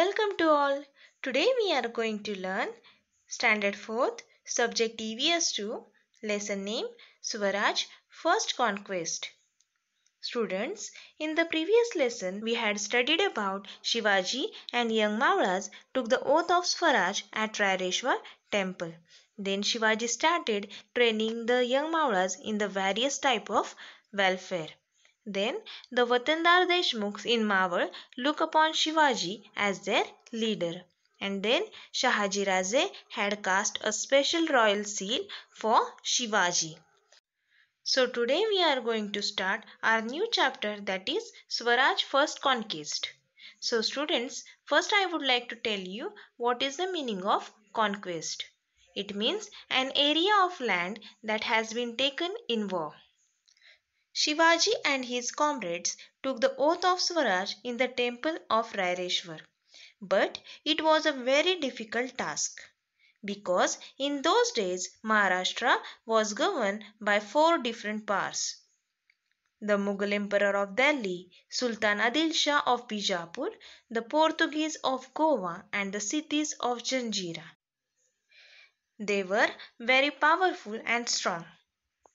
Welcome to all. Today we are going to learn Standard 4th Subject EVS2 Lesson name Swaraj First Conquest. Students, in the previous lesson we had studied about Shivaji and young Mavras took the oath of Swaraj at Trareshwar temple. Then Shivaji started training the young Mavras in the various type of welfare. Then the Vatandar Deshmukhs in Mawar look upon Shivaji as their leader. And then Shahaji Raze had cast a special royal seal for Shivaji. So today we are going to start our new chapter that is Swaraj First Conquest. So students, first I would like to tell you what is the meaning of conquest. It means an area of land that has been taken in war. Shivaji and his comrades took the oath of Swaraj in the temple of Raireshwar. But it was a very difficult task because in those days Maharashtra was governed by four different powers. The Mughal Emperor of Delhi, Sultan Adil Shah of Bijapur, the Portuguese of Goa and the cities of Janjira. They were very powerful and strong.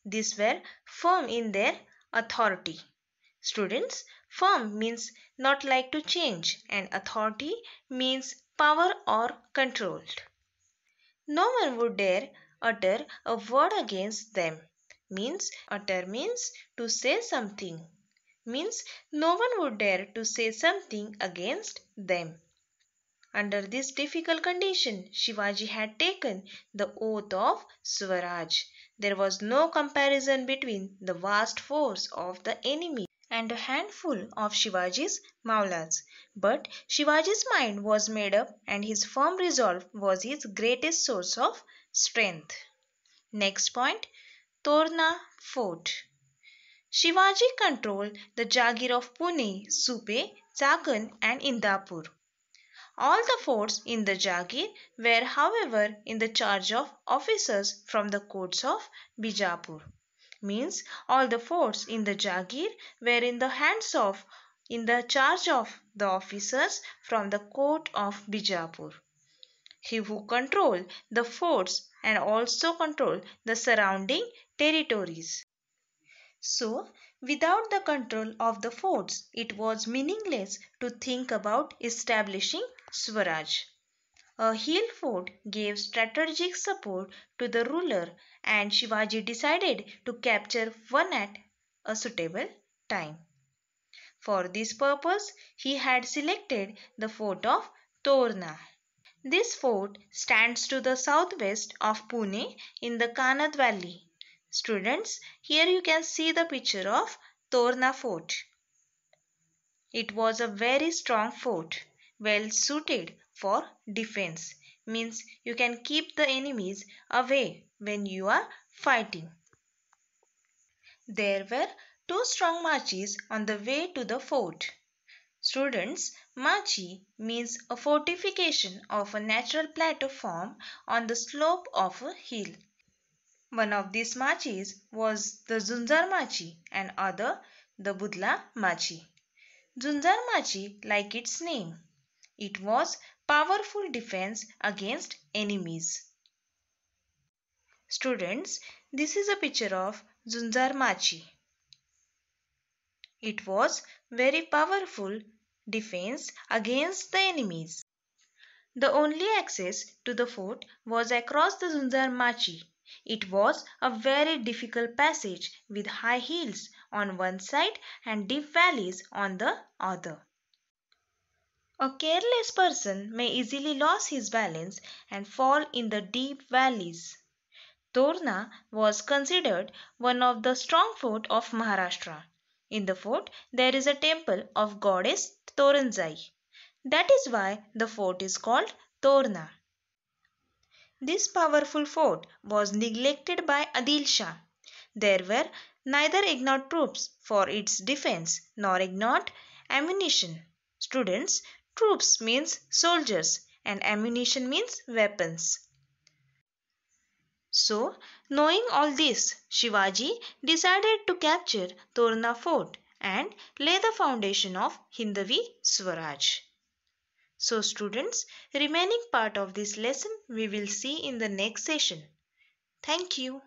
These were firm in their authority. Students, firm means not like to change and authority means power or controlled. No one would dare utter a word against them. Means utter means to say something. Means no one would dare to say something against them. Under this difficult condition Shivaji had taken the oath of Swaraj. There was no comparison between the vast force of the enemy and a handful of Shivaji's Maulas. But Shivaji's mind was made up and his firm resolve was his greatest source of strength. Next point Torna Fort. Shivaji controlled the Jagir of Pune, Supe, Chakan and Indapur. All the forts in the Jagir were however in the charge of officers from the courts of Bijapur. Means all the forts in the Jagir were in the hands of in the charge of the officers from the court of Bijapur. He who controlled the forts and also controlled the surrounding territories. So, without the control of the forts, it was meaningless to think about establishing Swaraj. A hill fort gave strategic support to the ruler and Shivaji decided to capture one at a suitable time. For this purpose, he had selected the fort of Torna. This fort stands to the southwest of Pune in the Kanad Valley. Students, here you can see the picture of Torna fort. It was a very strong fort well suited for defense means you can keep the enemies away when you are fighting. There were two strong marches on the way to the fort. Students, machi means a fortification of a natural platform on the slope of a hill. One of these marches was the Zunzar Machi and other the Budla Machi. Zunzar Machi, like its name, it was powerful defense against enemies. Students, this is a picture of Zunzar Machi. It was very powerful defense against the enemies. The only access to the fort was across the Zunzar Machi. It was a very difficult passage with high hills on one side and deep valleys on the other. A careless person may easily lose his balance and fall in the deep valleys. Torna was considered one of the strong fort of Maharashtra. In the fort there is a temple of goddess Toranzai. That is why the fort is called Torna. This powerful fort was neglected by Adil Shah. There were neither ignorant troops for its defense nor ignorant ammunition. Students, Troops means soldiers and ammunition means weapons. So, knowing all this, Shivaji decided to capture Torna fort and lay the foundation of Hindavi Swaraj. So students, remaining part of this lesson we will see in the next session. Thank you.